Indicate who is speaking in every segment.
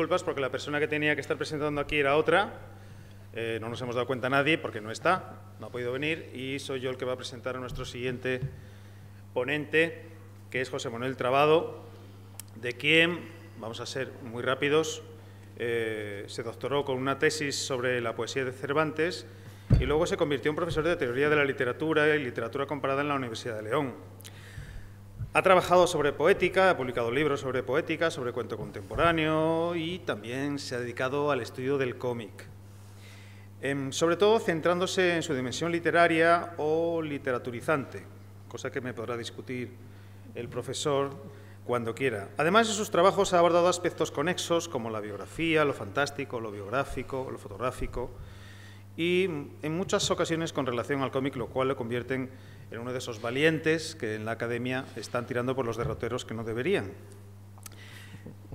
Speaker 1: disculpas porque la persona que tenía que estar presentando aquí era otra. Eh, no nos hemos dado cuenta nadie porque no está, no ha podido venir y soy yo el que va a presentar a nuestro siguiente ponente, que es José Manuel Trabado, de quien, vamos a ser muy rápidos, eh, se doctoró con una tesis sobre la poesía de Cervantes y luego se convirtió en profesor de teoría de la literatura y literatura comparada en la Universidad de León. Ha trabajado sobre poética, ha publicado libros sobre poética, sobre cuento contemporáneo y también se ha dedicado al estudio del cómic. Em, sobre todo centrándose en su dimensión literaria o literaturizante, cosa que me podrá discutir el profesor cuando quiera. Además de sus trabajos ha abordado aspectos conexos como la biografía, lo fantástico, lo biográfico, lo fotográfico, y en muchas ocasiones con relación al cómic, lo cual lo convierten en uno de esos valientes que en la academia están tirando por los derroteros que no deberían.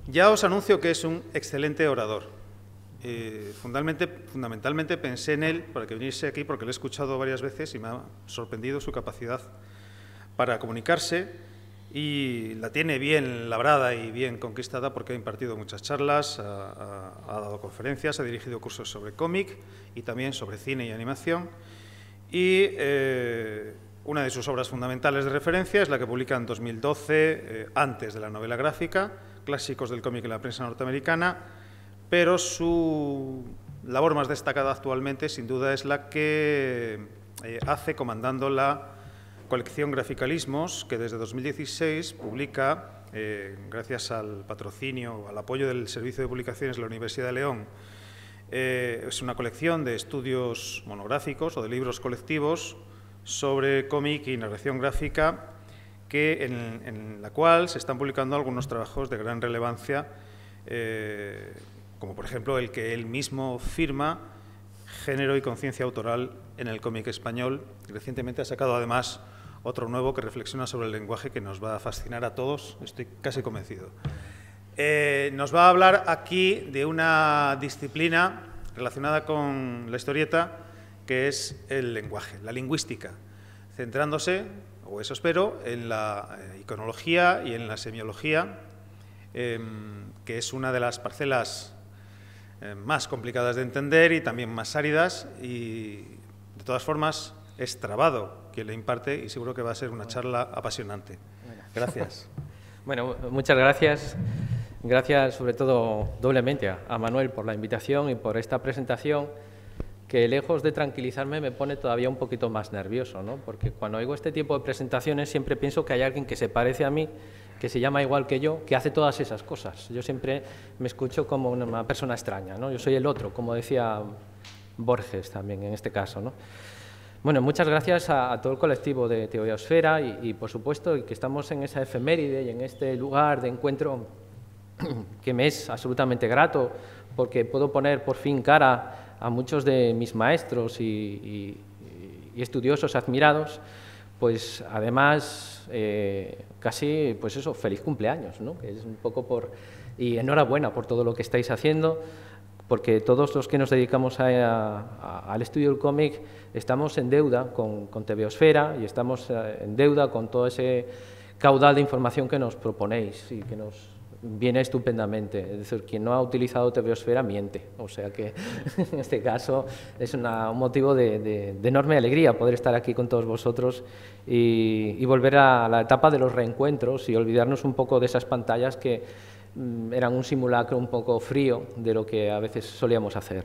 Speaker 1: Ya os anuncio que es un excelente orador. Eh, fundamentalmente, fundamentalmente, pensé en él para que viniese aquí porque lo he escuchado varias veces y me ha sorprendido su capacidad para comunicarse y la tiene bien labrada y bien conquistada porque ha impartido muchas charlas, ha, dado conferencias, ha dirigido cursos sobre cómic y también sobre cine y animación. Y eh, una de sus obras fundamentales de referencia es la que publica en 2012, eh, antes de la novela gráfica, Clásicos del cómic en la prensa norteamericana, pero su labor más destacada actualmente sin duda es la que eh, hace comandando la colección Graficalismos, que desde 2016 publica, eh, gracias al patrocinio, o al apoyo del Servicio de Publicaciones de la Universidad de León, eh, es una colección de estudios monográficos o de libros colectivos sobre cómic y narración gráfica, que, en, la cual se están publicando algunos trabajos de gran relevancia, eh, como por ejemplo el que él mismo firma, Género y conciencia autoral en el cómic español. Recientemente ha sacado además otro nuevo que reflexiona sobre el lenguaje que nos va a fascinar a todos, estoy casi convencido. Eh, nos va a hablar aquí de una disciplina relacionada con la historieta, que es el lenguaje, la lingüística, centrándose, o eso espero, en la eh, iconología y en la semiología, em, que es una de las parcelas eh, más complicadas de entender y también más áridas, y de todas formas ...es trabado que le imparte y seguro que va a ser una charla apasionante.
Speaker 2: Gracias. bueno, muchas gracias. Gracias sobre todo doblemente a, Manuel por la invitación y por esta presentación que lejos de tranquilizarme me pone todavía un poquito más nervioso, ¿no? porque cuando oigo este tipo de presentaciones siempre pienso que hay alguien que se parece a mí, que se llama igual que yo, que hace todas esas cosas. Yo siempre me escucho como una persona extraña, ¿no? yo soy el otro, como decía Borges también en este caso. ¿no? Bueno, muchas gracias a, todo el colectivo de Teodosfera y, y, por supuesto, que estamos en esa efeméride y en este lugar de encuentro que me es absolutamente grato, porque puedo poner por fin cara a muchos de mis maestros y, estudiosos admirados, pues además, eh, casi, pues eso, feliz cumpleaños, ¿no? Que es un poco por... Y enhorabuena por todo lo que estáis haciendo porque todos los que nos dedicamos al estudio del cómic estamos en deuda con, con Tebeosfera y estamos eh, en deuda con todo ese caudal de información que nos proponéis y que nos viene estupendamente. Es decir, quien no ha utilizado Tebeosfera miente. O sea que en este caso es un motivo de, enorme alegría poder estar aquí con todos vosotros y volver a la etapa de los reencuentros y olvidarnos un poco de esas pantallas que Mm, eran un simulacro un poco frío de lo que a veces solíamos hacer.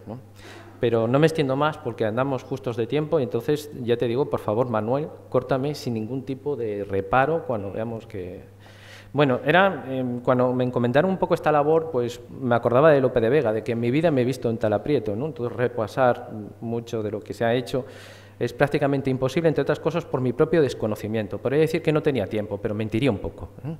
Speaker 2: Pero no me extiendo más porque andamos justos de tiempo y entonces ya te digo, por favor, Manuel, córtame sin ningún tipo de reparo cuando veamos que... Bueno, era, em, cuando me encomendaron un poco esta labor, pues me acordaba de Lope de Vega, de que en mi vida me he visto en tal aprieto, Entonces repasar mucho de lo que se ha hecho es prácticamente imposible, entre otras cosas, por mi propio desconocimiento. Podría decir que no tenía tiempo, pero mentiría un poco. ¿eh?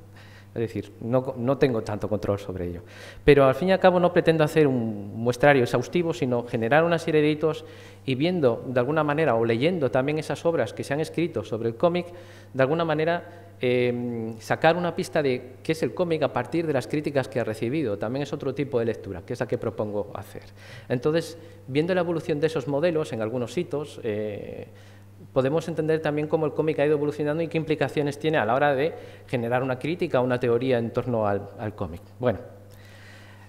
Speaker 2: Es decir, no, tengo tanto control sobre ello. Pero al fin y al cabo no pretendo hacer un muestrario exhaustivo, sino generar una serie de hitos y viendo de alguna manera o leyendo también esas obras que se han escrito sobre el cómic, de alguna manera em, sacar una pista de qué es el cómic a partir de las críticas que ha recibido. También es otro tipo de lectura, que es la que propongo hacer. Entonces, viendo la evolución de esos modelos en algunos hitos, eh, podemos entender también cómo el cómic ha ido evolucionando y qué implicaciones tiene a la hora de generar una crítica, una teoría en torno al, al cómic. Bueno.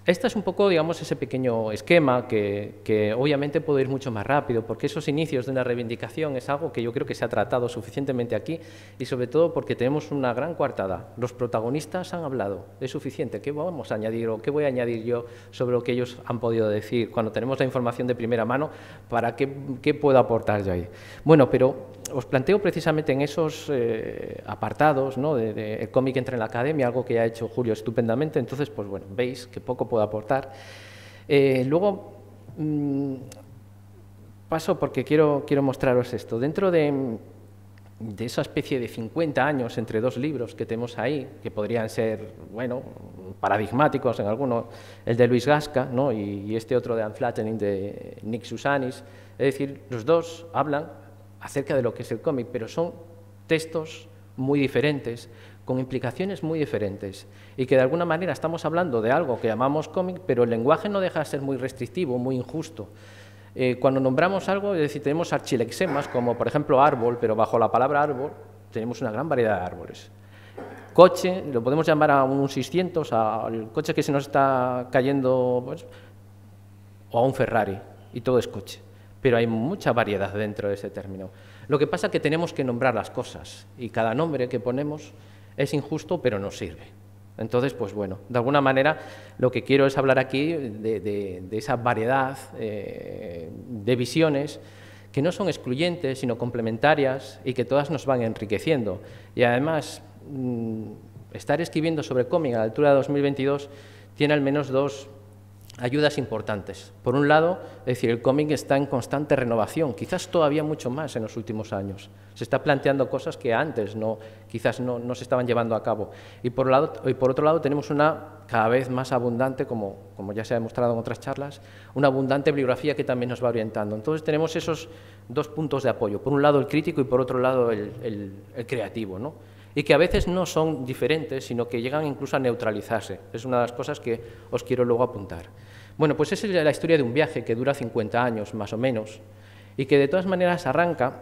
Speaker 2: Este es un poco, digamos, ese pequeño esquema que, obviamente puede ir mucho más rápido, porque esos inicios de una reivindicación es algo que yo creo que se ha tratado suficientemente aquí y sobre todo porque tenemos una gran coartada. Los protagonistas han hablado, es suficiente. ¿Qué vamos a añadir o qué voy a añadir yo sobre lo que ellos han podido decir cuando tenemos la información de primera mano? ¿Para qué, puedo aportar yo ahí? Bueno, pero os planteo precisamente en esos eh, apartados, ¿no? De, el cómic entra en la academia, algo que ha hecho Julio estupendamente, entonces, pues bueno, veis que poco aportar. Eh, luego mm, paso porque quiero, quiero mostraros esto. Dentro de, de esa especie de 50 años entre dos libros que tenemos ahí, que podrían ser, bueno, paradigmáticos en alguno, el de Luis Gasca ¿no? y, este otro de Flattening de Nick Susanis, es decir, los dos hablan acerca de lo que es el cómic, pero son textos muy diferentes, con implicaciones muy diferentes y que de alguna manera estamos hablando de algo que llamamos cómic, pero el lenguaje no deja de ser muy restrictivo, muy injusto. Eh, cuando nombramos algo, es decir, tenemos archilexemas como por ejemplo árbol, pero bajo la palabra árbol tenemos una gran variedad de árboles. Coche, lo podemos llamar a un 600, al coche que se nos está cayendo, pues, o a un Ferrari, y todo es coche. Pero hay mucha variedad dentro de ese término. Lo que pasa es que tenemos que nombrar las cosas y cada nombre que ponemos es injusto, pero no sirve. Entonces, pues bueno, de alguna manera lo que quiero es hablar aquí de, esa variedad eh, de visiones que no son excluyentes, sino complementarias y que todas nos van enriqueciendo. Y además, mm, estar escribiendo sobre cómic a la altura de 2022 tiene al menos dos ayudas importantes. Por un lado, es decir, el cómic está en constante renovación, quizás todavía mucho más en los últimos años. Se está planteando cosas que antes no, quizás no, se estaban llevando a cabo. Y por, lado, y por, otro lado, tenemos una cada vez más abundante, como, ya se ha demostrado en otras charlas, una abundante bibliografía que también nos va orientando. Entonces tenemos esos dos puntos de apoyo. Por un lado el crítico y por otro lado el, el creativo. ¿no? y que a veces no son diferentes, sino que llegan incluso a neutralizarse. Es una de las cosas que os quiero luego apuntar. Bueno, pues es la historia de un viaje que dura 50 años, más o menos, y que de todas maneras arranca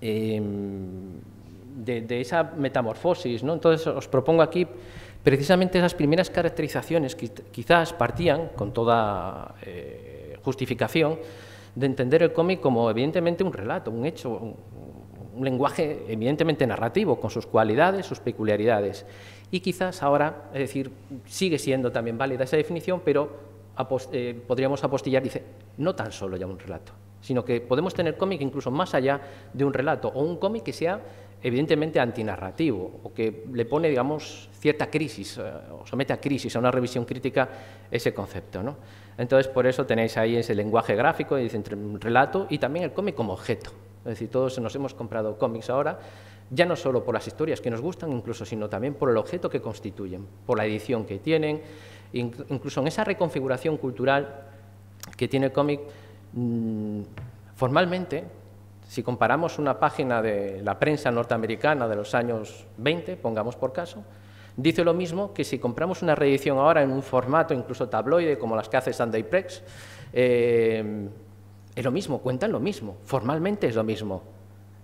Speaker 2: em, de, esa metamorfosis. ¿no? Entonces os propongo aquí precisamente esas primeras caracterizaciones que quizás partían, con toda eh, justificación, de entender el cómic como evidentemente un relato, un hecho, un, un lenguaje evidentemente narrativo, con sus cualidades, sus peculiaridades. Y quizás ahora, es decir, sigue siendo también válida esa definición, pero eh, podríamos apostillar, dice, no tan solo ya un relato, sino que podemos tener cómic incluso más allá de un relato, o un cómic que sea evidentemente antinarrativo, o que le pone, digamos, cierta crisis, eh, o somete a crisis, a una revisión crítica, ese concepto. ¿no? Entonces, por eso tenéis ahí ese lenguaje gráfico, dice, entre un relato y también el cómic como objeto. Es decir, todos nos hemos comprado cómics ahora, ya no solo por las historias que nos gustan, incluso, sino también por el objeto que constituyen, por la edición que tienen, Incluso en esa reconfiguración cultural que tiene el cómic, mm, formalmente, si comparamos una página de la prensa norteamericana de los años 20, pongamos por caso, dice lo mismo que si compramos una reedición ahora en un formato incluso tabloide, como las que hace Sunday Prex, eh, es lo mismo, cuentan lo mismo, formalmente es lo mismo,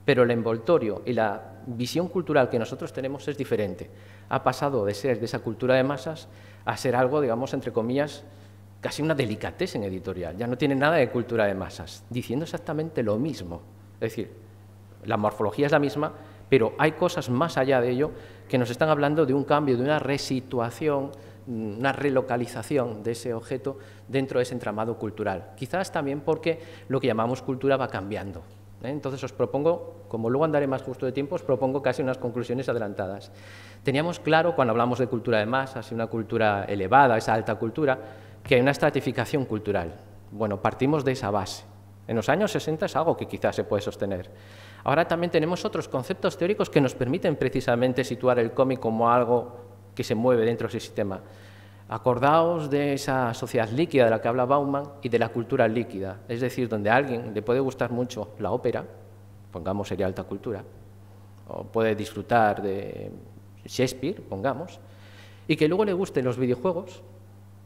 Speaker 2: pero el envoltorio y la visión cultural que nosotros tenemos es diferente. Ha pasado de ser de esa cultura de masas a ser algo, digamos, entre comillas, casi una delicatez en editorial. Ya no tiene nada de cultura de masas, diciendo exactamente lo mismo. Es decir, la morfología es la misma, pero hay cosas más allá de ello que nos están hablando de un cambio, de una resituación, una relocalización de ese objeto dentro de ese entramado cultural. Quizás también porque lo que llamamos cultura va cambiando. ¿eh? Entonces os propongo, como luego andaré más justo de tiempo, os propongo casi unas conclusiones adelantadas. Teníamos claro, cuando hablamos de cultura de masas y una cultura elevada, esa alta cultura, que hay una estratificación cultural. Bueno, partimos de esa base. En los años 60 es algo que quizás se puede sostener. Ahora también tenemos otros conceptos teóricos que nos permiten precisamente situar el cómic como algo que se mueve dentro de ese sistema. Acordaos de esa sociedad líquida de la que habla Bauman y de la cultura líquida, es decir, donde a alguien le puede gustar mucho la ópera, pongamos sería alta cultura, o puede disfrutar de Shakespeare, pongamos, y que luego le gusten los videojuegos,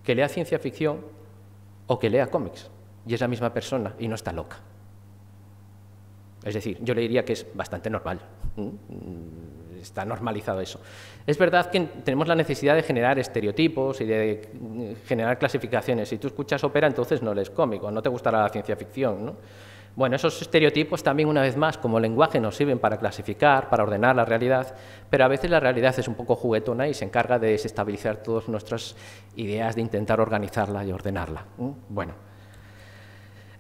Speaker 2: que lea ciencia ficción o que lea cómics. Y es la misma persona y no está loca. Es decir, yo le diría que es bastante normal. Mm, está normalizado eso. Es verdad que tenemos la necesidad de generar estereotipos y de mm, generar clasificaciones. Si tú escuchas ópera, entonces no lees cómico, no te gustará la ciencia ficción. ¿no? Bueno, esos estereotipos también, una vez más, como lenguaje nos sirven para clasificar, para ordenar la realidad, pero a veces la realidad es un poco juguetona y se encarga de desestabilizar todas nuestras ideas de intentar organizarla y ordenarla. Bueno,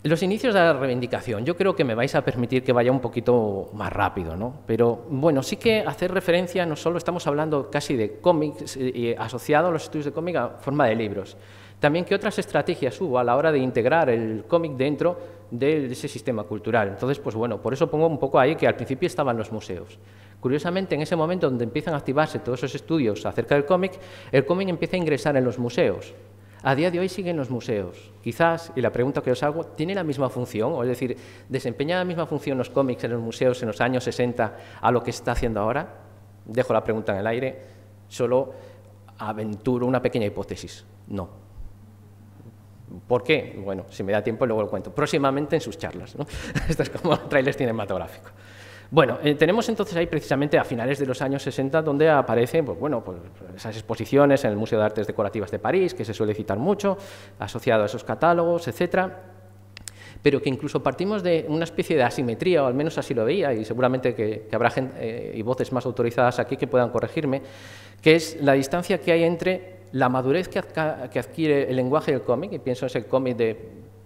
Speaker 2: los inicios de la reivindicación. Yo creo que me vais a permitir que vaya un poquito más rápido, ¿no? Pero bueno, sí que hacer referencia, no solo estamos hablando casi de cómics asociados eh, asociado a los estudios de cómics a forma de libros, también qué otras estrategias hubo a la hora de integrar el cómic dentro de ese sistema cultural. Entonces, pues bueno, por eso pongo un poco ahí que al principio estaban los museos. Curiosamente, en ese momento donde empiezan a activarse todos esos estudios acerca del cómic, el cómic empieza a ingresar en los museos. A día de hoy siguen los museos. Quizás, y la pregunta que os hago, ¿tiene la misma función? O es decir, ¿desempeña la misma función los cómics en los museos en los años 60 a lo que está haciendo ahora? Dejo la pregunta en el aire, solo aventuro una pequeña hipótesis. No, ¿Por qué? Bueno, si me da tiempo luego lo cuento. Próximamente en sus charlas. ¿no? Esto es como trailers cinematográfico. Bueno, eh, tenemos entonces ahí precisamente a finales de los años 60 donde aparecen pues, bueno, pues, esas exposiciones en el Museo de Artes Decorativas de París, que se suele citar mucho, asociado a esos catálogos, etc. pero que incluso partimos de una especie de asimetría, o al menos así lo veía, y seguramente que, habrá gente, eh, y voces más autorizadas aquí que puedan corregirme, que es la distancia que hay entre la madurez que, adquiere el lenguaje del cómic, y pienso en el cómic de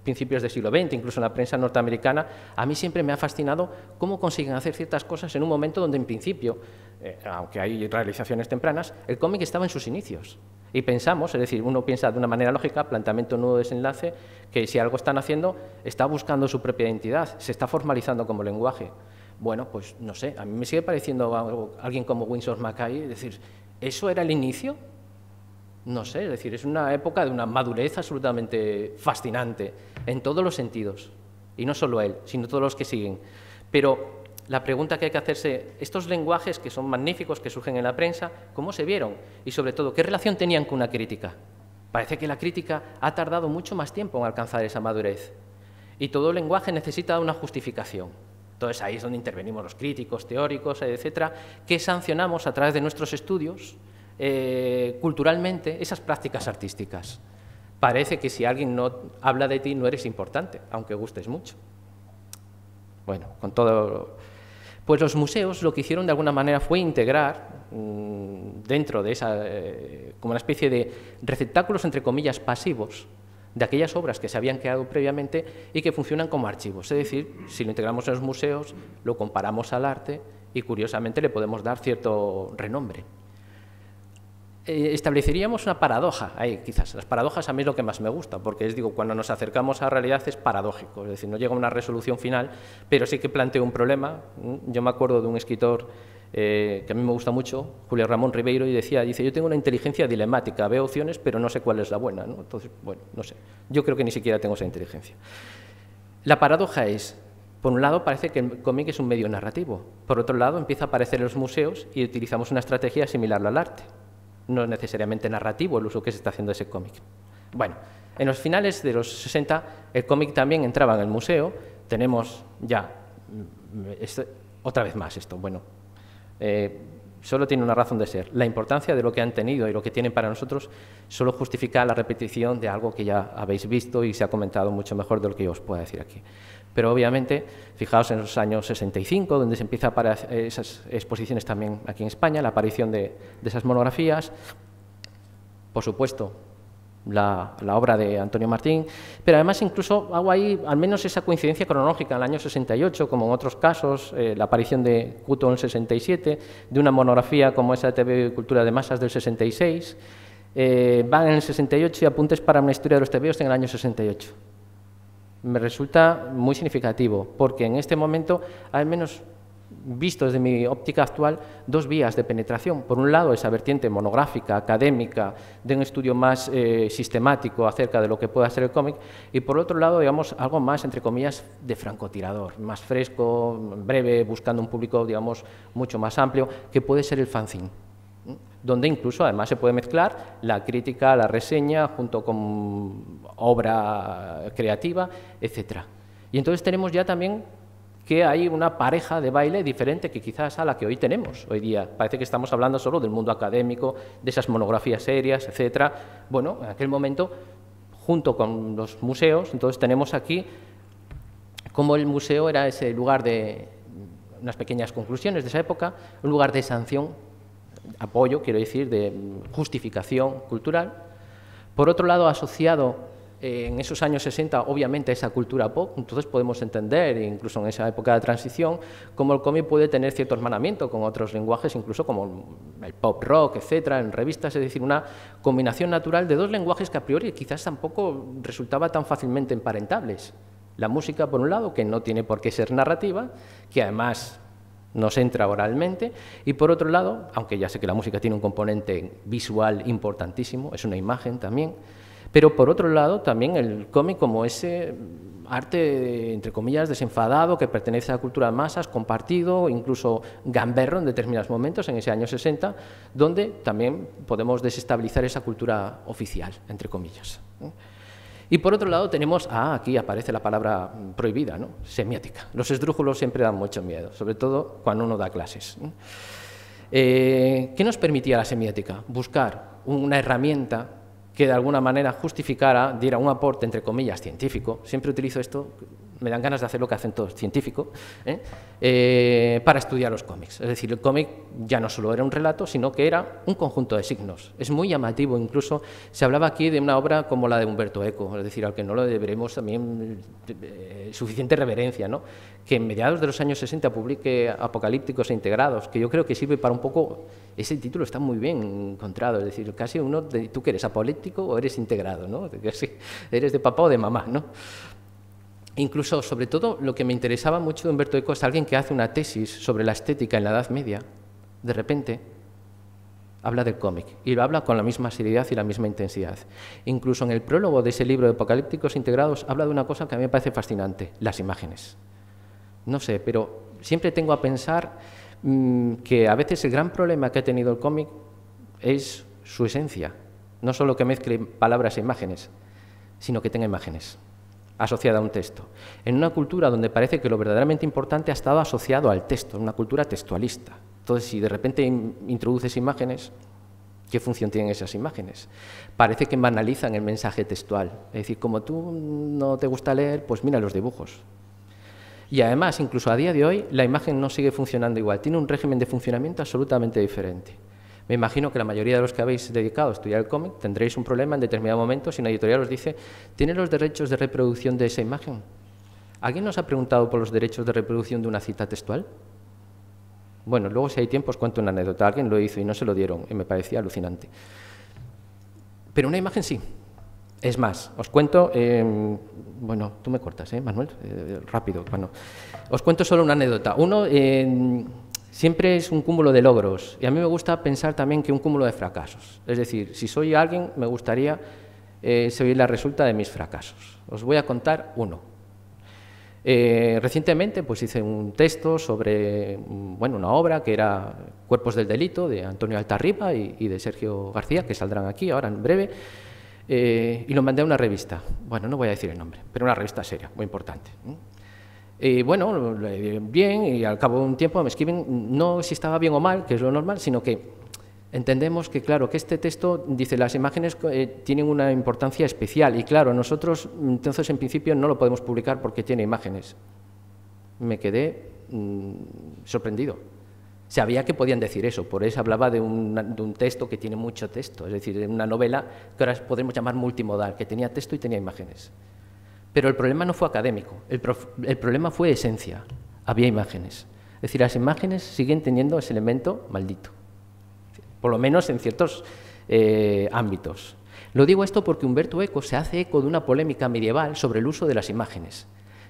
Speaker 2: principios del siglo XX, incluso en la prensa norteamericana, a mí siempre me ha fascinado cómo consiguen hacer ciertas cosas en un momento donde en principio, eh, aunque hay realizaciones tempranas, el cómic estaba en sus inicios. Y pensamos, es decir, uno piensa de una manera lógica, planteamiento nudo desenlace, que si algo están haciendo, está buscando su propia identidad, se está formalizando como lenguaje. Bueno, pues no sé, a mí me sigue pareciendo a alguien como Winsor Mackay, es decir, ¿eso era el inicio? no sé, es decir, es una época de una madurez absolutamente fascinante en todos los sentidos, y no solo él, sino todos los que siguen. Pero la pregunta que hay que hacerse, estos lenguajes que son magníficos, que surgen en la prensa, ¿cómo se vieron? Y sobre todo, ¿qué relación tenían con una crítica? Parece que la crítica ha tardado mucho más tiempo en alcanzar esa madurez. Y todo lenguaje necesita una justificación. Entonces ahí es donde intervenimos los críticos, teóricos, etcétera, que sancionamos a través de nuestros estudios eh, culturalmente esas prácticas artísticas. Parece que si alguien no habla de ti no eres importante, aunque gustes mucho. Bueno, con todo... Pues los museos lo que hicieron de alguna manera fue integrar mm, dentro de esa, eh, como una especie de receptáculos, entre comillas, pasivos, de aquellas obras que se habían quedado previamente y que funcionan como archivos. Es decir, si lo integramos en los museos, lo comparamos al arte y curiosamente le podemos dar cierto renombre. Eh, estableceríamos una paradoja ahí, quizás. Las paradojas a mí es lo que más me gusta, porque es, digo, cuando nos acercamos a la realidad es paradójico, es decir, no llega a una resolución final, pero sí que plantea un problema. Mm, yo me acuerdo de un escritor eh, que a mí me gusta mucho, Julio Ramón Ribeiro, y decía, dice, yo tengo una inteligencia dilemática, veo opciones, pero no sé cuál es la buena. ¿no? Entonces, bueno, no sé, yo creo que ni siquiera tengo esa inteligencia. La paradoja es, por un lado, parece que el cómic es un medio narrativo. Por otro lado, empieza a aparecer en los museos y utilizamos una estrategia similar al arte no necesariamente narrativo el uso que se está haciendo de ese cómic. Bueno, en los finales de los 60 el cómic también entraba en el museo, tenemos ya, mm, mm, este, otra vez más esto, bueno, eh, solo tiene una razón de ser. La importancia de lo que han tenido y lo que tienen para nosotros solo justifica la repetición de algo que ya habéis visto y se ha comentado mucho mejor de lo que yo os pueda decir aquí. Pero obviamente, fijaos en los años 65, donde se empieza para esas exposiciones también aquí en España, la aparición de esas monografías. Por supuesto, la, obra de Antonio Martín, pero además incluso hago ahí al menos esa coincidencia cronológica en el año 68, como en otros casos, eh, la aparición de Cuto en el 67, de una monografía como esa de TV y Cultura de Masas del 66, eh, van en el 68 y apuntes para una historia de los TVOs en el año 68. Me resulta muy significativo, porque en este momento, al menos visto desde mi óptica actual, dos vías de penetración. Por un lado, esa vertiente monográfica, académica, de un estudio más eh, sistemático acerca de lo que pueda ser el cómic, y por otro lado, digamos, algo más, entre comillas, de francotirador, más fresco, breve, buscando un público, digamos, mucho más amplio, que puede ser el fanzine donde incluso además se puede mezclar la crítica, la reseña, junto con obra creativa, etcétera. Y entonces tenemos ya también que hay una pareja de baile diferente que quizás a la que hoy tenemos hoy día. Parece que estamos hablando solo del mundo académico, de esas monografías serias, etcétera. Bueno, en aquel momento, junto con los museos, entonces tenemos aquí como el museo era ese lugar de unas pequeñas conclusiones de esa época, un lugar de sanción, apoyo, quiero decir, de justificación cultural. Por otro lado, asociado en esos años 60, obviamente, esa cultura pop, entonces podemos entender, incluso en esa época de transición, cómo el cómic puede tener cierto hermanamiento con otros lenguajes, incluso como el pop rock, etcétera, en revistas, es decir, una combinación natural de dos lenguajes que a priori quizás tampoco resultaba tan fácilmente emparentables. La música, por un lado, que no tiene por qué ser narrativa, que además nos entra oralmente, y por otro lado, aunque ya sé que la música tiene un componente visual importantísimo, es una imagen también, pero por otro lado, también el cómic como ese arte, entre comillas, desenfadado, que pertenece a la cultura de masas, compartido, incluso gamberro en determinados momentos, en ese año 60, donde también podemos desestabilizar esa cultura oficial, entre comillas. Y por otro lado tenemos, ah, aquí aparece la palabra prohibida, ¿no? semiótica. Los esdrújulos siempre dan mucho miedo, sobre todo cuando uno da clases. Eh, ¿Qué nos permitía la semiótica? Buscar una herramienta que de alguna manera justificara, diera un aporte, entre comillas, científico. Siempre utilizo esto me dan ganas de hacer lo que hacen todos, científico, ¿eh? Eh, para estudiar los cómics. Es decir, el cómic ya no solo era un relato, sino que era un conjunto de signos. Es muy llamativo, incluso se hablaba aquí de una obra como la de Humberto Eco, es decir, al que no le deberemos también eh, suficiente reverencia, ¿no? que en mediados de los años 60 publique Apocalípticos e Integrados, que yo creo que sirve para un poco, ese título está muy bien encontrado, es decir, casi uno, de, tú que eres apolítico o eres integrado, ¿no? eres de papá o de mamá, ¿no? Incluso, sobre todo, lo que me interesaba mucho de Humberto Eco es alguien que hace una tesis sobre la estética en la Edad Media, de repente habla del cómic y lo habla con la misma seriedad y la misma intensidad. Incluso en el prólogo de ese libro de Apocalípticos Integrados habla de una cosa que a mí me parece fascinante, las imágenes. No sé, pero siempre tengo a pensar mm, que a veces el gran problema que ha tenido el cómic es su esencia, no solo que mezcle palabras e imágenes, sino que tenga imágenes asociada a un texto. En una cultura donde parece que lo verdaderamente importante ha estado asociado al texto, en una cultura textualista. Entonces, si de repente introduces imágenes, ¿qué función tienen esas imágenes? Parece que banalizan el mensaje textual. Es decir, como tú no te gusta leer, pues mira los dibujos. Y además, incluso a día de hoy, la imagen no sigue funcionando igual, tiene un régimen de funcionamiento absolutamente diferente. Me imagino que la mayoría de los que habéis dedicado a estudiar el cómic tendréis un problema en determinado momento si una editorial os dice, ¿tiene los derechos de reproducción de esa imagen? ¿Alguien nos ha preguntado por los derechos de reproducción de una cita textual? Bueno, luego si hay tiempo os cuento una anécdota. Alguien lo hizo y no se lo dieron y me parecía alucinante. Pero una imagen sí. Es más, os cuento, em, bueno, tú me cortas, ¿eh, Manuel? Eh, rápido, bueno. Os cuento solo una anécdota. Uno, em, siempre es un cúmulo de logros y a mí me gusta pensar también que un cúmulo de fracasos. Es decir, si soy alguien, me gustaría eh, la resulta de mis fracasos. Os voy a contar uno. Eh, recientemente pues, hice un texto sobre mm, una obra que era Cuerpos del Delito de Antonio Altarriba y, y de Sergio García, que saldrán aquí ahora en breve, eh, y lo mandé a una revista. Bueno, no voy a decir el nombre, pero una revista seria, muy importante. Y bueno, bien, y al cabo de un tiempo me escriben no si estaba bien o mal, que es lo normal, sino que entendemos que, claro, que este texto, dice, las imágenes eh, tienen una importancia especial y, claro, nosotros entonces en principio no lo podemos publicar porque tiene imágenes. Me quedé mm, sorprendido. Sabía que podían decir eso, por eso hablaba de, de un texto que tiene mucho texto, es decir, de una novela que ahora podemos llamar multimodal, que tenía texto y tenía imágenes. Pero el problema no fue académico, el, problema fue esencia. Había imágenes. Es decir, las imágenes siguen teniendo ese elemento maldito, por lo menos en ciertos eh, ámbitos. Lo digo esto porque Humberto Eco se hace eco de una polémica medieval sobre el uso de las imágenes.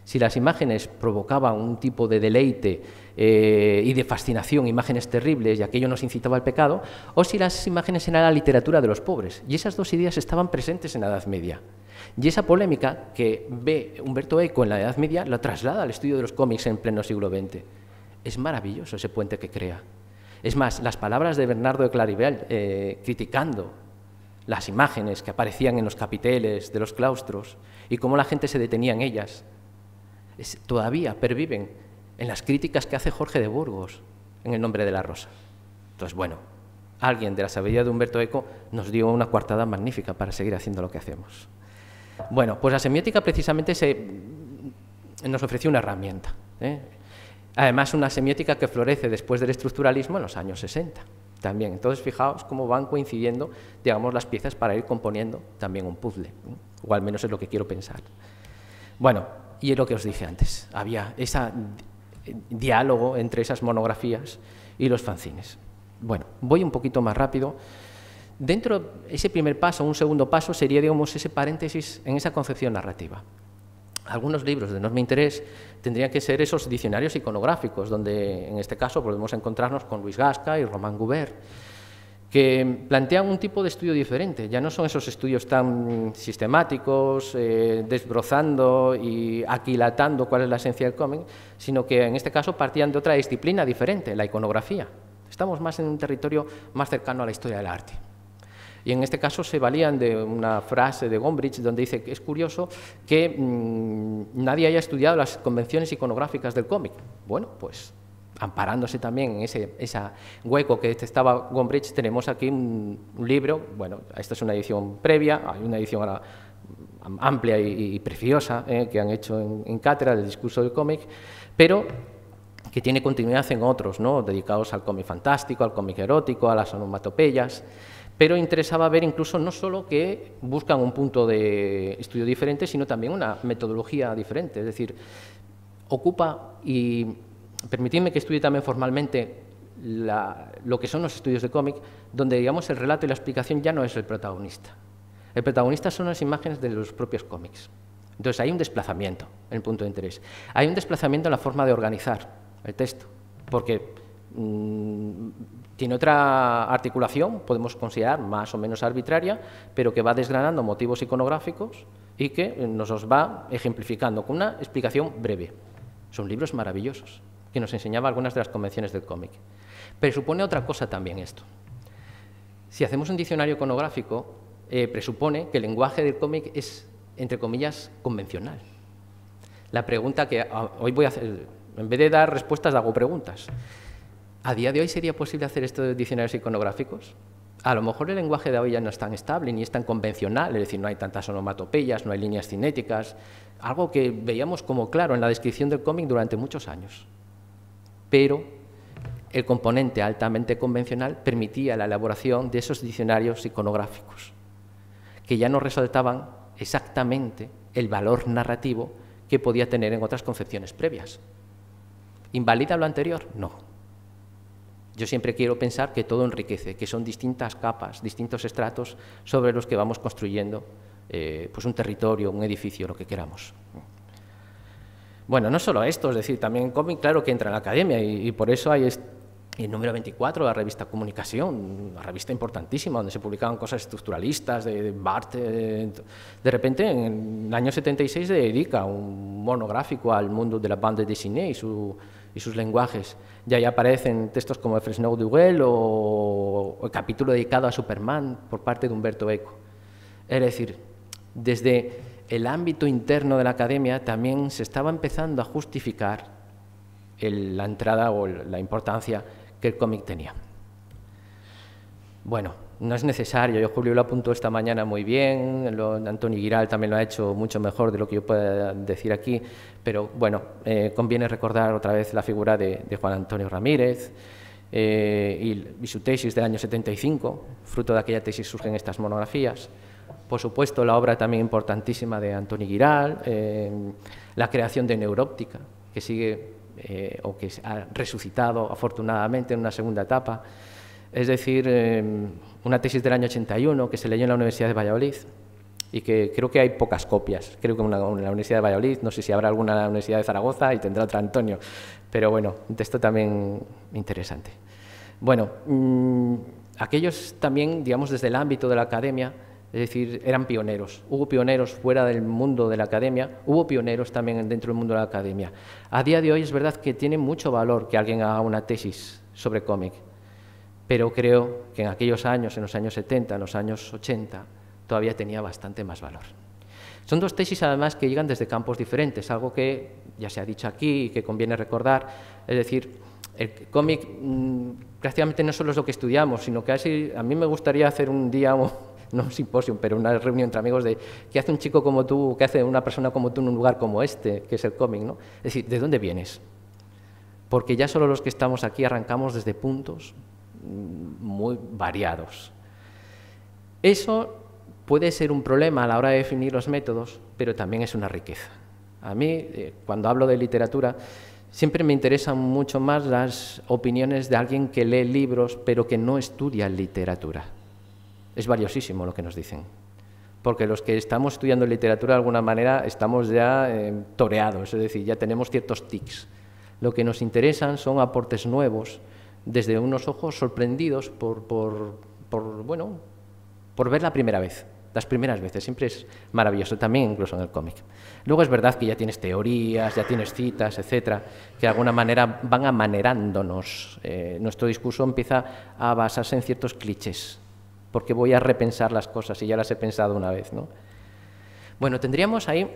Speaker 2: Si las imágenes provocaban un tipo de deleite eh, y de fascinación, imágenes terribles, y aquello nos incitaba al pecado, o si las imágenes eran la literatura de los pobres. Y esas dos ideas estaban presentes en la Edad Media. Y esa polémica que ve Humberto Eco en la Edad Media la traslada al estudio de los cómics en pleno siglo XX. Es maravilloso ese puente que crea. Es más, las palabras de Bernardo de Claribel eh, criticando las imágenes que aparecían en los capiteles de los claustros y cómo la gente se detenía en ellas, todavía perviven en las críticas que hace Jorge de Burgos en El nombre de la rosa. Entonces, bueno, alguien de la sabiduría de Humberto Eco nos dio una cuartada magnífica para seguir haciendo lo que hacemos. Bueno, pues la semiótica precisamente se, mm, nos ofreció una herramienta. ¿eh? Además, una semiótica que florece después del estructuralismo en los años 60 también. Entonces, fijaos cómo van coincidiendo, digamos, las piezas para ir componiendo también un puzzle, o al menos es lo que quiero pensar. Bueno, y es lo que os dije antes, había ese diálogo entre esas monografías y los fanzines. Bueno, voy un poquito más rápido. Dentro de ese primer paso, un segundo paso, sería, digamos, ese paréntesis en esa concepción narrativa. Algunos libros de enorme interés tendrían que ser esos diccionarios iconográficos, donde en este caso podemos encontrarnos con Luis Gasca y Román Goubert que plantean un tipo de estudio diferente. Ya no son esos estudios tan sistemáticos, eh, desbrozando y aquilatando cuál es la esencia del cómic, sino que en este caso partían de otra disciplina diferente, la iconografía. Estamos más en un territorio más cercano a la historia del arte. Y en este caso se valían de una frase de Gombrich donde dice que es curioso que mm, nadie haya estudiado las convenciones iconográficas del cómic. Bueno, pues amparándose también en ese hueco que este estaba Gombrich, tenemos aquí un, libro, bueno, esta es una edición previa, hay una edición amplia y, preciosa eh, que han hecho en, cátedra del discurso del cómic, pero que tiene continuidad en otros, ¿no? dedicados al cómic fantástico, al cómic erótico, a las onomatopeyas, pero interesaba ver incluso no solo que buscan un punto de estudio diferente, sino también una metodología diferente, es decir, ocupa y permitidme que estudie también formalmente lo que son los estudios de cómic, donde digamos el relato y la explicación ya no es el protagonista. El protagonista son las imágenes de los propios cómics. Entonces hay un desplazamiento en el punto de interés. Hay un desplazamiento en la forma de organizar el texto, porque mm, tiene otra articulación, podemos considerar más o menos arbitraria, pero que va desgranando motivos iconográficos y que nos los va ejemplificando con una explicación breve. Son libros maravillosos que nos enseñaba algunas de las convenciones del cómic. Presupone otra cosa también esto. Si hacemos un diccionario iconográfico, eh, presupone que el lenguaje del cómic es, entre comillas, convencional. La pregunta que ah, hoy voy a hacer, en vez de dar respuestas, hago preguntas. ¿A día de hoy sería posible hacer esto estos diccionarios iconográficos? A lo mejor el lenguaje de hoy ya no es tan estable ni es tan convencional, es decir, no hay tantas onomatopeyas, no hay líneas cinéticas, algo que veíamos como claro en la descripción del cómic durante muchos años pero el componente altamente convencional permitía la elaboración de esos diccionarios iconográficos, que ya no resaltaban exactamente el valor narrativo que podía tener en otras concepciones previas. ¿Invalida lo anterior? No. Yo siempre quiero pensar que todo enriquece, que son distintas capas, distintos estratos sobre los que vamos construyendo eh, pues un territorio, un edificio, lo que queramos. Bueno, no solo esto, es decir, también cómic, claro que entra en la academia y, por eso hay el número 24, de la revista Comunicación, una revista importantísima donde se publicaban cosas estructuralistas de, Barthes. De, repente, en el año 76 se dedica un monográfico al mundo de la banda de cine y, sus lenguajes. Y ahí aparecen textos como Fresno de o, o el capítulo dedicado a Superman por parte de Humberto Eco. Es decir, desde el ámbito interno de la academia también se estaba empezando a justificar la entrada o la importancia que el cómic tenía. Bueno, no es necesario, yo Julio lo apuntó esta mañana muy bien, Antonio Giral también lo ha hecho mucho mejor de lo que yo pueda decir aquí, pero bueno, eh, conviene recordar otra vez la figura de, Juan Antonio Ramírez, eh, y, su tesis del año 75, fruto de aquella tesis surgen estas monografías. Por supuesto, la obra también importantísima de Antoni Giral, eh, la creación de Neuróptica, que sigue eh, o que ha resucitado afortunadamente en una segunda etapa. Es decir, eh, una tesis del año 81 que se leyó en la Universidad de Valladolid y que creo que hay pocas copias. Creo que en la Universidad de Valladolid, no sé si habrá alguna en la Universidad de Zaragoza y tendrá otra Antonio. Pero bueno, un texto también interesante. Bueno, mm, aquellos también, digamos, desde el ámbito de la academia, es decir, eran pioneros. Hubo pioneros fuera del mundo de la academia, hubo pioneros también dentro del mundo de la academia. A día de hoy es verdad que tiene mucho valor que alguien haga una tesis sobre cómic, pero creo que en aquellos años, en los años 70, en los años 80, todavía tenía bastante más valor. Son dos tesis además que llegan desde campos diferentes, algo que ya se ha dicho aquí y que conviene recordar, es decir, el cómic mm, prácticamente no solo es lo que estudiamos, sino que a mí me gustaría hacer un día no un simposio, pero una reunión entre amigos de qué hace un chico como tú, qué hace una persona como tú en un lugar como este, que es el cómic, ¿no? Es decir, ¿de dónde vienes? Porque ya solo los que estamos aquí arrancamos desde puntos mm, muy variados. Eso puede ser un problema a la hora de definir los métodos, pero también es una riqueza. A mí, eh, cuando hablo de literatura, siempre me interesan mucho más las opiniones de alguien que lee libros, pero que no estudia literatura es valiosísimo lo que nos dicen. Porque los que estamos estudiando literatura de alguna manera estamos ya eh, toreados, es decir, ya tenemos ciertos tics. Lo que nos interesan son aportes nuevos, desde unos ojos sorprendidos por, bueno, por ver la primera vez las primeras veces, siempre es maravilloso, también incluso en el cómic. Luego es verdad que ya tienes teorías, ya tienes citas, etcétera, que de alguna manera van amanerándonos. Eh, nuestro discurso empieza a basarse en ciertos clichés, porque voy a repensar las cosas y ya las he pensado una vez. ¿no? Bueno, tendríamos ahí,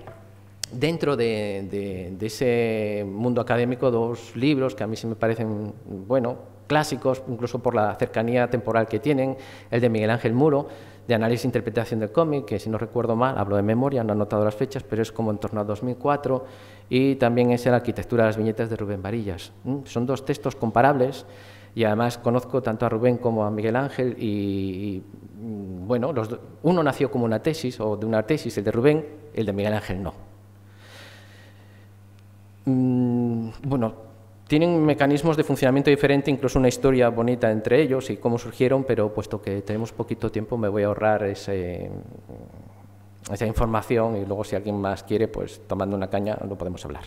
Speaker 2: dentro de, ese mundo académico, dos libros que a mí sí me parecen, bueno, clásicos, incluso por la cercanía temporal que tienen, el de Miguel Ángel Muro, de análisis e interpretación del cómic, que si no recuerdo mal, hablo de memoria, no he anotado las fechas, pero es como en torno a 2004, y también es la arquitectura de las viñetas de Rubén Varillas. Son dos textos comparables, y además conozco tanto a Rubén como a Miguel Ángel y, mm, bueno, uno nació como una tesis o de una tesis, el de Rubén, el de Miguel Ángel no. Mm, bueno, tienen mecanismos de funcionamiento diferente, incluso una historia bonita entre ellos y cómo surgieron, pero puesto que tenemos poquito tiempo me voy a ahorrar esa información y luego si alguien más quiere, pues tomando una caña lo podemos hablar.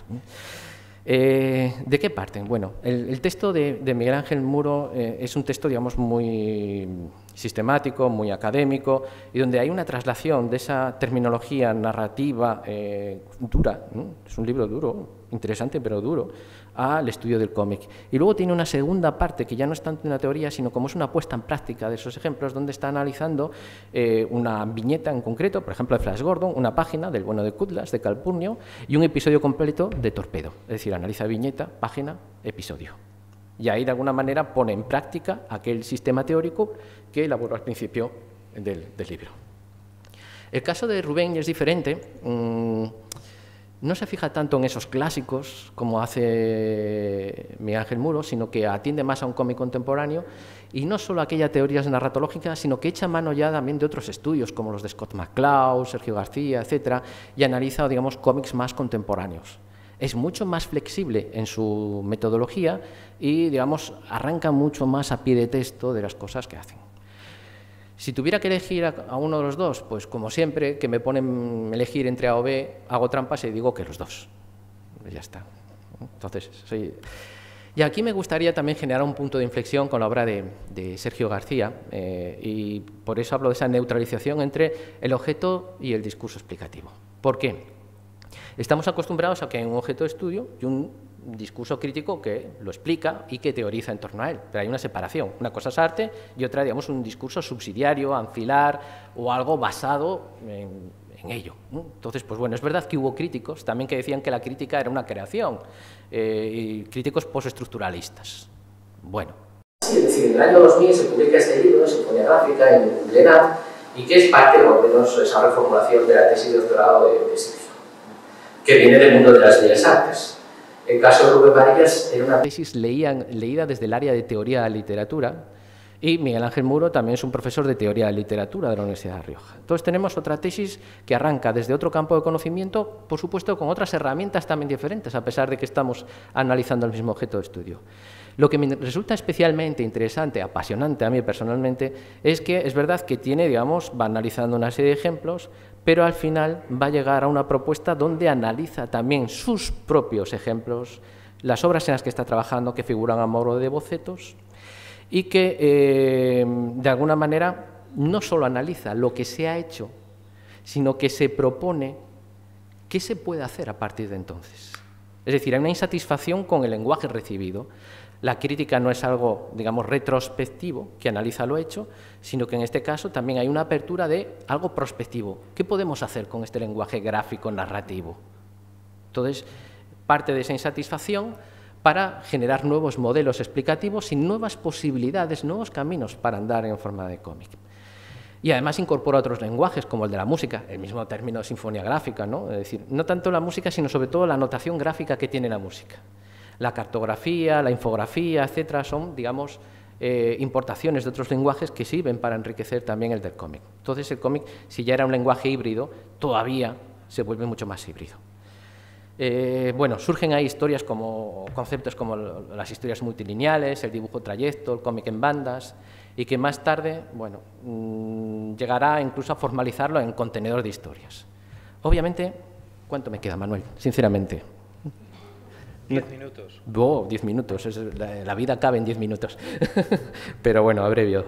Speaker 2: Eh, ¿De qué parten? Bueno, el, texto de, de, Miguel Ángel Muro eh, es un texto, digamos, muy sistemático, muy académico, y donde hay una traslación de esa terminología narrativa eh, dura, es un libro duro, interesante pero duro, al estudio del cómic. Y luego tiene una segunda parte que ya no es tanto una teoría, sino como es una puesta en práctica de esos ejemplos, donde está analizando eh, una viñeta en concreto, por ejemplo de Flash Gordon, una página del bueno de Kutlas, de Calpurnio, y un episodio completo de Torpedo. Es decir, analiza viñeta, página, episodio. Y ahí de alguna manera pone en práctica aquel sistema teórico que elaboró al principio del, libro. El caso de Rubén es diferente. Mm, no se fija tanto en esos clásicos como hace Miguel Ángel Muro, sino que atiende más a un cómic contemporáneo y no solo a aquellas teorías narratológicas, sino que echa mano ya también de otros estudios como los de Scott McCloud, Sergio García, etcétera, y analiza, digamos, cómics más contemporáneos. Es mucho más flexible en su metodología y, digamos, arranca mucho más a pie de texto de las cosas que hacen. Si tuviera que elegir a, uno de los dos, pues como siempre, que me ponen elegir entre A o B, hago trampas y digo que los dos. Pues ya está. Entonces, Y aquí me gustaría también generar un punto de inflexión con la obra de, Sergio García, eh, y por eso hablo de esa neutralización entre el objeto y el discurso explicativo. ¿Por qué? Estamos acostumbrados a que hay un objeto de estudio y un discurso crítico que lo explica y que teoriza en torno a él, pero hay una separación. Una cosa es arte y otra, digamos, un discurso subsidiario, anfilar o algo basado en, ello. Entonces, pues bueno, es verdad que hubo críticos también que decían que la crítica era una creación, eh, y críticos postestructuralistas. Bueno. Sí, es decir, en el año 2000 se publica este libro, Sinfonía Gráfica, en Lenar, y que es parte, por lo menos, esa reformulación de la tesis de doctorado de, de que viene del mundo de las bellas artes el caso de Rubén Varillas era una tesis leían, leída desde el área de teoría de la literatura y Miguel Ángel Muro también es un profesor de teoría de literatura de la Universidad de Rioja. Entonces tenemos otra tesis que arranca desde otro campo de conocimiento, por supuesto con otras herramientas también diferentes, a pesar de que estamos analizando el mismo objeto de estudio. Lo que me resulta especialmente interesante, apasionante a mí personalmente, es que es verdad que tiene, digamos, va analizando una serie de ejemplos, pero al final va a llegar a una propuesta donde analiza también sus propios ejemplos, las obras en las que está trabajando que figuran a modo de bocetos y que eh, de alguna manera no solo analiza lo que se ha hecho, sino que se propone qué se puede hacer a partir de entonces. Es decir, hay una insatisfacción con el lenguaje recibido. La crítica no es algo, digamos, retrospectivo, que analiza lo hecho, sino que en este caso también hay una apertura de algo prospectivo. ¿Qué podemos hacer con este lenguaje gráfico narrativo? Entonces, parte de esa insatisfacción para generar nuevos modelos explicativos y nuevas posibilidades, nuevos caminos para andar en forma de cómic y además incorpora otros lenguajes como el de la música, el mismo término de sinfonía gráfica, ¿no? es decir, no tanto la música sino sobre todo la notación gráfica que tiene la música. La cartografía, la infografía, etcétera, son, digamos, eh, importaciones de otros lenguajes que sirven para enriquecer también el del cómic. Entonces el cómic, si ya era un lenguaje híbrido, todavía se vuelve mucho más híbrido. Eh, bueno, surgen ahí historias como conceptos como las historias multilineales, el dibujo trayecto, el cómic en bandas, y que más tarde bueno, mm, llegará incluso a formalizarlo en contenedor de historias. Obviamente, ¿cuánto me queda, Manuel? Sinceramente. Diez minutos. Oh, diez minutos. la, vida cabe en diez minutos. Pero bueno, abrevio.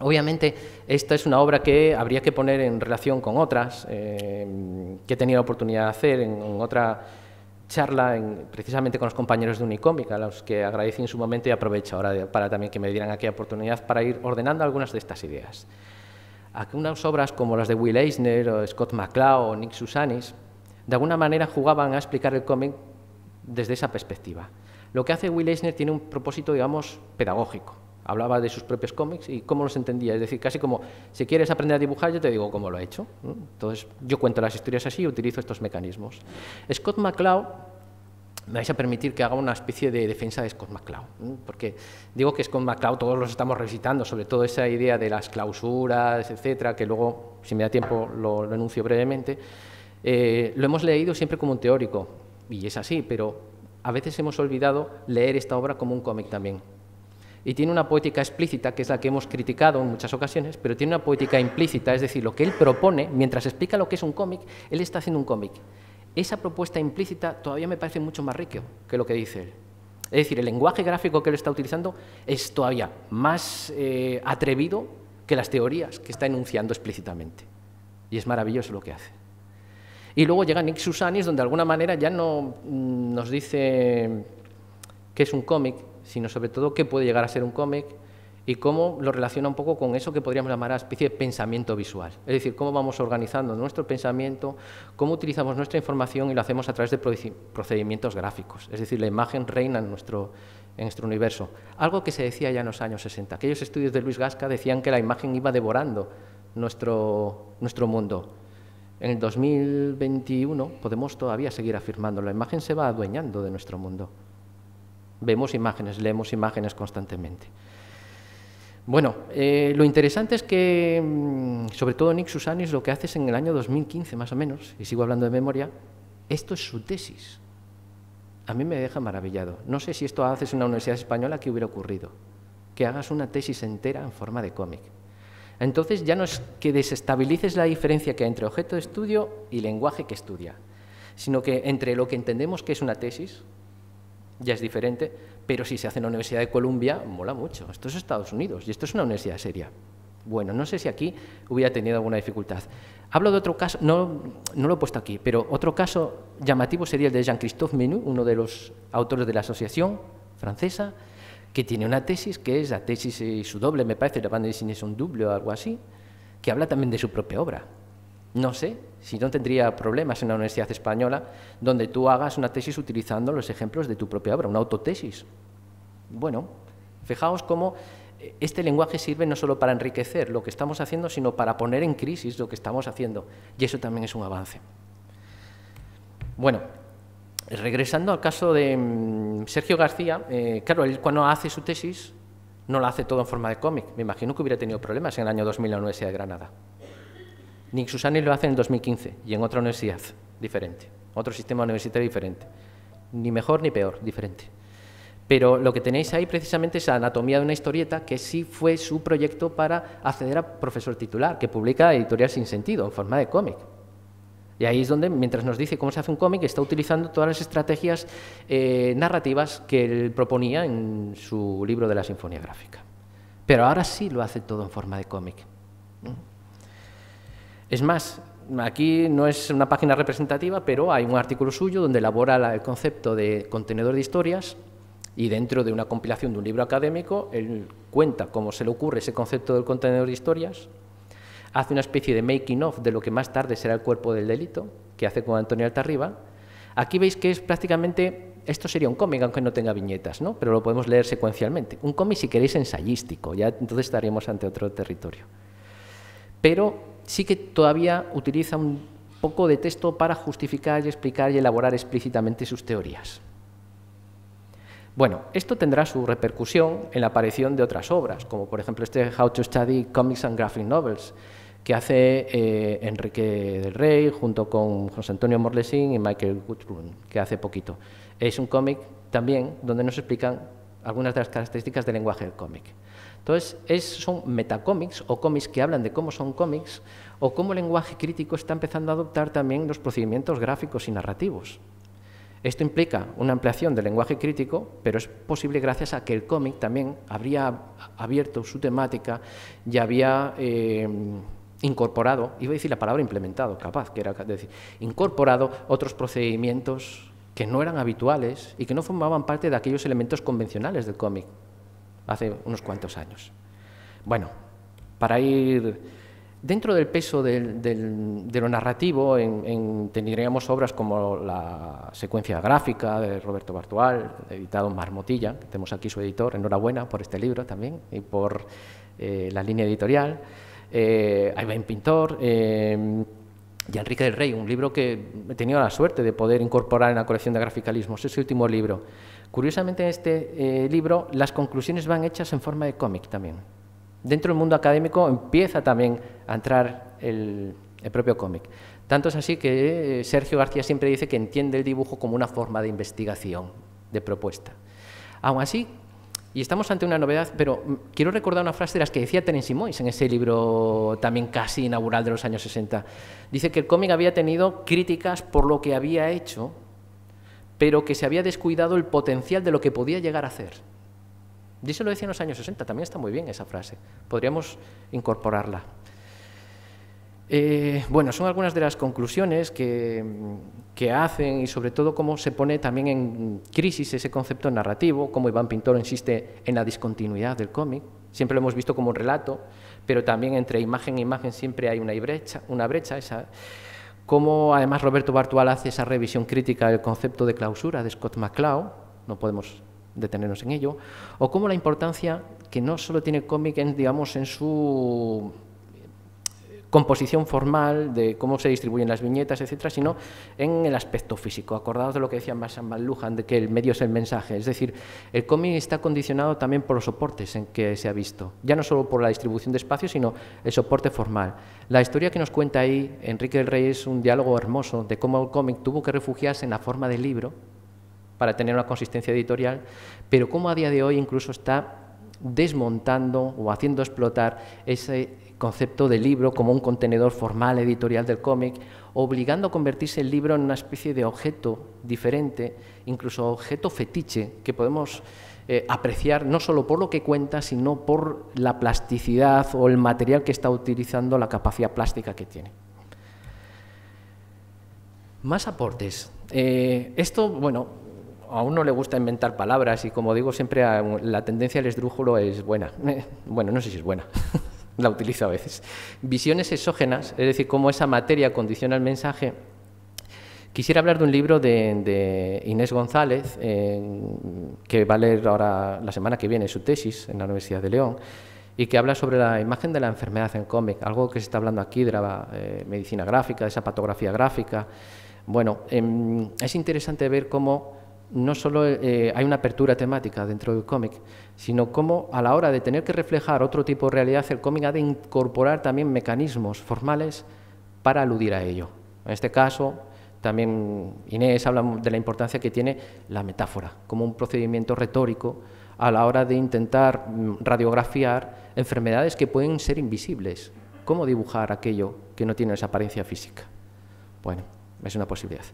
Speaker 2: Obviamente, esta es una obra que habría que poner en relación con otras eh, que he tenido oportunidad de hacer en otra charla precisamente con los compañeros de Unicómica, a los que agradecí en su momento y aprovecho ahora para también que me dieran la oportunidad para ir ordenando algunas de estas ideas. Algunas obras como las de Will Eisner o Scott McCloud o Nick Susanis, de alguna manera jugaban a explicar el cómic desde esa perspectiva. Lo que hace Will Eisner tiene un propósito, digamos, pedagógico hablaba de sus propios cómics y cómo los entendía. Es decir, casi como, si quieres aprender a dibujar, yo te digo cómo lo ha hecho. Entonces, yo cuento las historias así y utilizo estos mecanismos. Scott McCloud, me vais a permitir que haga una especie de defensa de Scott McCloud, porque digo que Scott McCloud todos los estamos revisitando, sobre todo esa idea de las clausuras, etcétera, que luego, si me da tiempo, lo, lo brevemente. Eh, lo hemos leído siempre como un teórico, y es así, pero a veces hemos olvidado leer esta obra como un cómic también y tiene una poética explícita, que es la que hemos criticado en muchas ocasiones, pero tiene una poética implícita, es decir, lo que él propone, mientras explica lo que es un cómic, él está haciendo un cómic. Esa propuesta implícita todavía me parece mucho más rico que lo que dice él. Es decir, el lenguaje gráfico que él está utilizando es todavía más eh, atrevido que las teorías que está enunciando explícitamente. Y es maravilloso lo que hace. Y luego llega Nick Susanis, donde de alguna manera ya no mm, nos dice que es un cómic, sino sobre todo qué puede llegar a ser un cómic y cómo lo relaciona un poco con eso que podríamos llamar a especie de pensamiento visual. Es decir, cómo vamos organizando nuestro pensamiento, cómo utilizamos nuestra información y lo hacemos a través de procedimientos gráficos. Es decir, la imagen reina en nuestro, en nuestro universo. Algo que se decía ya en los años 60. Aquellos estudios de Luis Gasca decían que la imagen iba devorando nuestro, nuestro mundo. En el 2021 podemos todavía seguir afirmando, la imagen se va adueñando de nuestro mundo. Vemos imágenes, leemos imágenes constantemente. Bueno, eh, lo interesante es que, mm, sobre todo Nick Susanis, lo que hace es en el año 2015, más o menos, y sigo hablando de memoria, esto es su tesis. A mí me deja maravillado. No sé si esto haces en una universidad española, ¿qué hubiera ocurrido? Que hagas una tesis entera en forma de cómic. Entonces ya no es que desestabilices la diferencia que hay entre objeto de estudio y lenguaje que estudia, sino que entre lo que entendemos que es una tesis, ya es diferente, pero si se hace en la Universidad de Columbia, mola mucho. Esto es Estados Unidos y esto es una universidad seria. Bueno, no sé si aquí hubiera tenido alguna dificultad. Hablo de otro caso, no, no lo he puesto aquí, pero otro caso llamativo sería el de Jean-Christophe Menu, uno de los autores de la asociación francesa, que tiene una tesis que es la tesis y su doble, me parece, la banda de cine es un doble o algo así, que habla también de su propia obra. No sé si no tendría problemas en la Universidad Española donde tú hagas una tesis utilizando los ejemplos de tu propia obra, una autotesis. Bueno, fijaos cómo eh, este lenguaje sirve no solo para enriquecer lo que estamos haciendo, sino para poner en crisis lo que estamos haciendo. Y eso también es un avance. Bueno, regresando al caso de mm, Sergio García, eh, claro, él cuando hace su tesis no la hace todo en forma de cómic. Me imagino que hubiera tenido problemas en el año 2009 en la Universidad de Granada. Nick Susani lo hace en 2015 y en otra universidad diferente, otro sistema universitario diferente. Ni mejor ni peor, diferente. Pero lo que tenéis ahí precisamente es la Anatomía de una historieta, que sí fue su proyecto para acceder a profesor titular, que publica Editorial Sin Sentido, en forma de cómic. Y ahí es donde, mientras nos dice cómo se hace un cómic, está utilizando todas las estrategias eh, narrativas que él proponía en su libro de la Sinfonía Gráfica. Pero ahora sí lo hace todo en forma de cómic. Es más, aquí no es una página representativa, pero hay un artículo suyo donde elabora el concepto de contenedor de historias y dentro de una compilación de un libro académico, él cuenta cómo se le ocurre ese concepto del contenedor de historias, hace una especie de making of de lo que más tarde será el cuerpo del delito, que hace con Antonio Altarriba. Aquí veis que es prácticamente, esto sería un cómic, aunque no tenga viñetas, ¿no? pero lo podemos leer secuencialmente. Un cómic, si queréis, ensayístico, ya entonces estaríamos ante otro territorio. Pero sí que todavía utiliza un poco de texto para justificar y explicar y elaborar explícitamente sus teorías. Bueno, esto tendrá su repercusión en la aparición de otras obras, como por ejemplo este How to Study Comics and Graphic Novels, que hace eh, Enrique del Rey junto con José Antonio Morlesín y Michael Goodrun, que hace poquito. Es un cómic también donde nos explican algunas de las características del lenguaje del cómic. Entonces, es, son metacómics o cómics que hablan de cómo son cómics o cómo el lenguaje crítico está empezando a adoptar también los procedimientos gráficos y narrativos. Esto implica una ampliación del lenguaje crítico, pero es posible gracias a que el cómic también habría abierto su temática y había eh, incorporado, iba a decir la palabra implementado, capaz, que era decir, incorporado otros procedimientos que no eran habituales y que no formaban parte de aquellos elementos convencionales del cómic, hace unos cuantos años. Bueno, para ir dentro del peso de lo narrativo, en, tendríamos obras como la secuencia gráfica de Roberto Bartual, editado en Marmotilla, tenemos aquí su editor, enhorabuena por este libro también y por eh, la línea editorial. Eh, pintor. Eh, y Enrique del Rey, un libro que he tenido la suerte de poder incorporar en la colección de graficalismos, su último libro. Curiosamente, en este eh, libro las conclusiones van hechas en forma de cómic también. Dentro del mundo académico empieza también a entrar el, propio cómic. Tanto es así que eh, Sergio García siempre dice que entiende el dibujo como una forma de investigación, de propuesta. Aún así, y estamos ante una novedad, pero mm, quiero recordar una frase de las que decía Terence Moyes en ese libro también casi inaugural de los años 60. Dice que el cómic había tenido críticas por lo que había hecho, pero que se había descuidado el potencial de lo que podía llegar a hacer. Y eso lo decía en los años 60, también está muy bien esa frase. Podríamos incorporarla. Eh, bueno, son algunas de las conclusiones mm, que, hacen y sobre todo cómo se pone también en crisis ese concepto narrativo, cómo Iván Pintor insiste en la discontinuidad del cómic. Siempre lo hemos visto como un relato, pero también entre imagen e imagen siempre hay una brecha, una brecha esa. Cómo además Roberto Bartual hace esa revisión crítica del concepto de clausura de Scott McCloud, no podemos detenernos en ello, o cómo la importancia que no solo tiene el cómic digamos, en su composición formal, de cómo se distribuyen las viñetas, etcétera, sino en el aspecto físico. Acordados de lo que decía Marshall McLuhan, de que el medio es el mensaje. Es decir, el cómic está condicionado también por los soportes en que se ha visto. Ya no solo por la distribución de espacios, sino el soporte formal. La historia que nos cuenta ahí Enrique del Rey es un diálogo hermoso de cómo el cómic tuvo que refugiarse en la forma del libro para tener una consistencia editorial, pero cómo a día de hoy incluso está desmontando o haciendo explotar ese concepto de libro como un contenedor formal editorial del cómic, obligando a convertirse el libro en una especie de objeto diferente, incluso objeto fetiche, que podemos eh, apreciar no solo por lo que cuenta, sino por la plasticidad o el material que está utilizando, la capacidad plástica que tiene. Más aportes. Eh, esto, bueno, a uno le gusta inventar palabras y como digo siempre la tendencia al esdrújulo es buena. bueno, no sé si es buena. la utilizo a veces. Visiones exógenas, es decir, cómo esa materia condiciona el mensaje. Quisiera hablar de un libro de, Inés González, eh, que va a leer ahora la semana que viene su tesis en la Universidad de León, y que habla sobre la imagen de la enfermedad en cómic, algo que se está hablando aquí de la eh, medicina gráfica, de esa patografía gráfica. Bueno, em, es interesante ver cómo no solo eh, hay una apertura temática dentro del cómic, sino cómo a la hora de tener que reflejar otro tipo de realidad, el cómic ha de incorporar también mecanismos formales para aludir a ello. En este caso, también Inés habla de la importancia que tiene la metáfora como un procedimiento retórico a la hora de intentar mm, radiografiar enfermedades que pueden ser invisibles. ¿Cómo dibujar aquello que no tiene esa apariencia física? Bueno, es una posibilidad.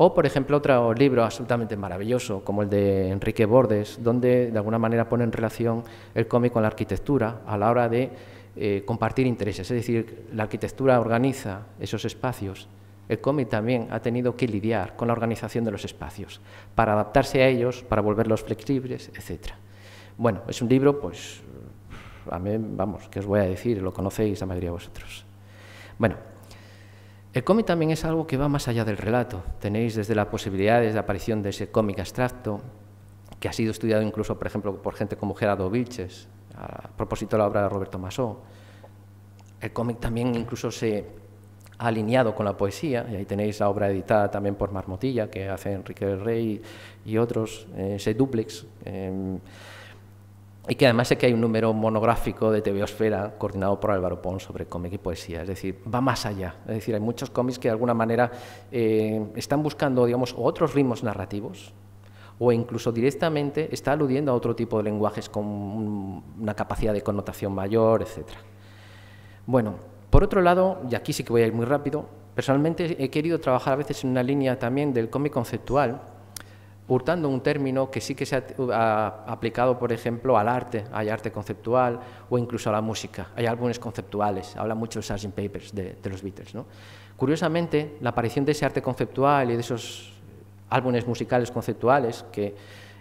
Speaker 2: O, por ejemplo, otro libro absolutamente maravilloso, como el de Enrique Bordes, donde de alguna manera pone en relación el cómic con la arquitectura a la hora de eh, compartir intereses. Es decir, la arquitectura organiza esos espacios. El cómic también ha tenido que lidiar con la organización de los espacios para adaptarse a ellos, para volverlos flexibles, etc. Bueno, es un libro, pues, a mí, vamos, que os voy a decir, lo conocéis la mayoría de vosotros. Bueno, el cómic también es algo que va más allá del relato. Tenéis desde las posibilidades de aparición de ese cómic abstracto, que ha sido estudiado incluso, por ejemplo, por gente como Gerardo Vilches, a propósito de la obra de Roberto Masó. El cómic también incluso se ha alineado con la poesía, y ahí tenéis la obra editada también por Marmotilla, que hace Enrique del Rey y otros, eh, ese duplex. Em, y que además sé que hay un número monográfico de Tebiosfera coordinado por Álvaro Pons sobre cómic y poesía, es decir, va más allá, es decir, hay muchos cómics que de alguna manera eh, están buscando, digamos, otros ritmos narrativos o incluso directamente está aludiendo a otro tipo de lenguajes con una capacidad de connotación mayor, etc. Bueno, por otro lado, y aquí sí que voy a ir muy rápido, personalmente he querido trabajar a veces en una línea también del cómic conceptual, hurtando un término que sí que se ha, aplicado, por ejemplo, al arte, hay arte conceptual o incluso a la música. Hay álbumes conceptuales, habla mucho de Sargent Papers de, los Beatles. Curiosamente, la aparición de ese arte conceptual y de esos álbumes musicales conceptuales que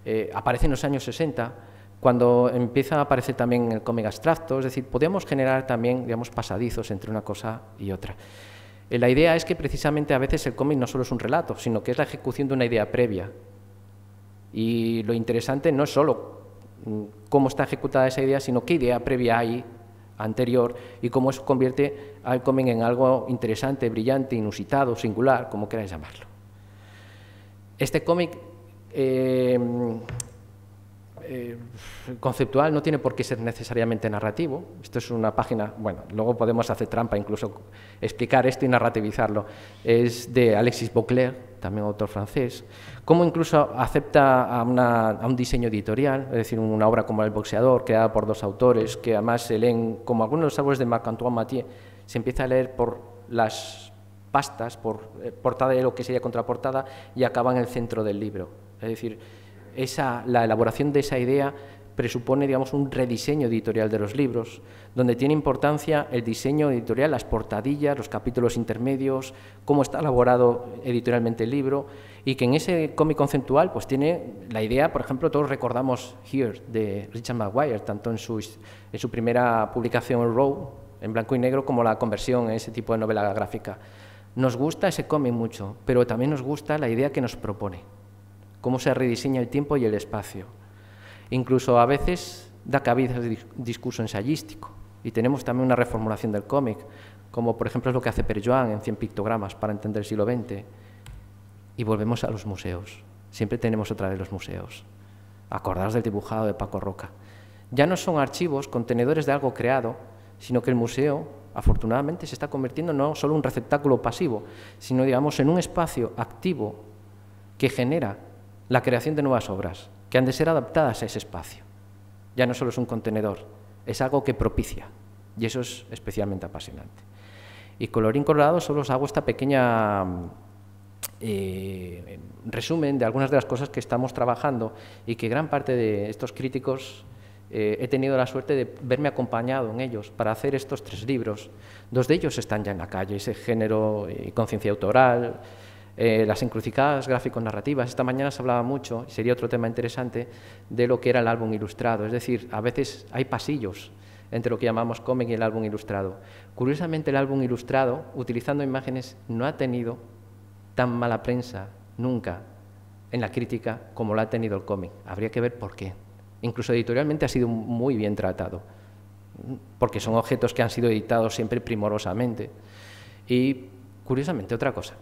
Speaker 2: eh, aparecen en los años 60, cuando empieza a aparecer también el cómic abstracto, es decir, podemos generar también, digamos, pasadizos entre una cosa y otra. Eh, la idea es que precisamente a veces el cómic no solo es un relato, sino que es la ejecución de una idea previa, y lo interesante no es solo mm, cómo está ejecutada esa idea, sino qué idea previa hay anterior y cómo eso convierte al cómic en algo interesante, brillante, inusitado, singular, como queráis llamarlo. Este cómic eh, eh, conceptual no tiene por qué ser necesariamente narrativo. Esto es una página, bueno, luego podemos hacer trampa, incluso explicar esto y narrativizarlo. Es de Alexis Beauclerc, también autor francés, como incluso acepta a, un diseño editorial, es decir, una obra como El boxeador, creada por dos autores, que además se leen, como algunos de los árboles de Marc-Antoine Mathieu, se empieza a leer por las pastas, por eh, portada de lo que sería contraportada, y acaba en el centro del libro. Es decir, esa, la elaboración de esa idea presupone, digamos, un rediseño editorial de los libros, donde tiene importancia el diseño editorial, las portadillas, los capítulos intermedios, cómo está elaborado editorialmente el libro, y que en ese cómic conceptual pues tiene la idea, por ejemplo, todos recordamos Here de Richard Maguire, tanto en su, primera publicación Row, en blanco y negro, como la conversión en ese tipo de novela gráfica. Nos gusta ese cómic mucho, pero también nos gusta la idea que nos propone, cómo se rediseña el tiempo y el espacio Incluso a veces da cabida al discurso ensayístico. Y tenemos también una reformulación del cómic, como por ejemplo es lo que hace Joan en 100 pictogramas para entender el siglo XX. Y volvemos a los museos. Siempre tenemos otra vez los museos. Acordaros del dibujado de Paco Roca. Ya no son archivos, contenedores de algo creado, sino que el museo, afortunadamente, se está convirtiendo no solo en un receptáculo pasivo, sino, digamos, en un espacio activo que genera la creación de nuevas obras que han de ser adaptadas a ese espacio. Ya no solo es un contenedor, es algo que propicia, y eso es especialmente apasionante. Y colorín colorado solo os hago esta pequeña mm, eh, resumen de algunas de las cosas que estamos trabajando y que gran parte de estos críticos eh, he tenido la suerte de verme acompañado en ellos para hacer estos tres libros. Dos de ellos están ya en la calle, ese género y eh, conciencia autoral, eh, las encrucijadas gráficos narrativas Esta mañana se hablaba mucho, y sería otro tema interesante, de lo que era el álbum ilustrado. Es decir, a veces hay pasillos entre lo que llamamos cómic y el álbum ilustrado. Curiosamente, el álbum ilustrado, utilizando imágenes, no ha tenido tan mala prensa nunca en la crítica como lo ha tenido el cómic. Habría que ver por qué. Incluso editorialmente ha sido muy bien tratado, porque son objetos que han sido editados siempre primorosamente. Y, curiosamente, otra cosa,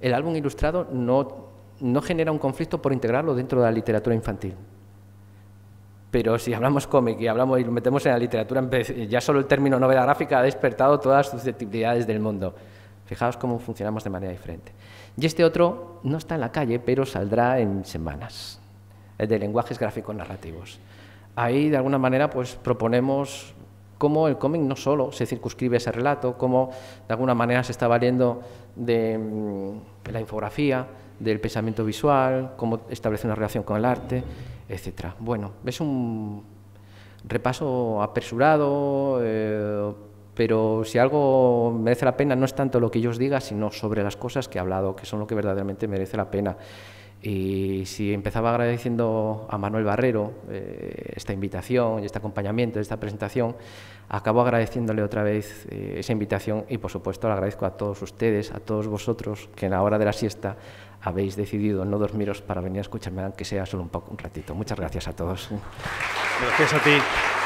Speaker 2: el álbum ilustrado no, genera un conflicto por integrarlo dentro de la literatura infantil. Pero si hablamos cómic y hablamos y lo metemos en la literatura, ya solo el término novela gráfica ha despertado todas las susceptibilidades del mundo. Fijaos cómo funcionamos de manera diferente. Y este otro no está en la calle, pero saldrá en semanas, el de lenguajes gráficos narrativos. Ahí, de alguna manera, pues proponemos cómo el cómic no solo se circunscribe a ese relato, cómo de alguna manera se está valiendo de, mm, la infografía, del pensamiento visual, cómo establece una relación con el arte, etcétera. Bueno, es un repaso apresurado, eh, pero si algo merece la pena no es tanto lo que yo os diga, sino sobre las cosas que he hablado, que son lo que verdaderamente merece la pena. Y si empezaba agradeciendo a Manuel Barrero eh, esta invitación y este acompañamiento, de esta presentación, acabo agradeciéndole otra vez eh, esa invitación y, por supuesto, le agradezco a todos ustedes, a todos vosotros, que en la hora de la siesta habéis decidido no dormiros para venir a escucharme, aunque sea solo un, poco, un ratito. Muchas gracias a todos. Gracias a ti.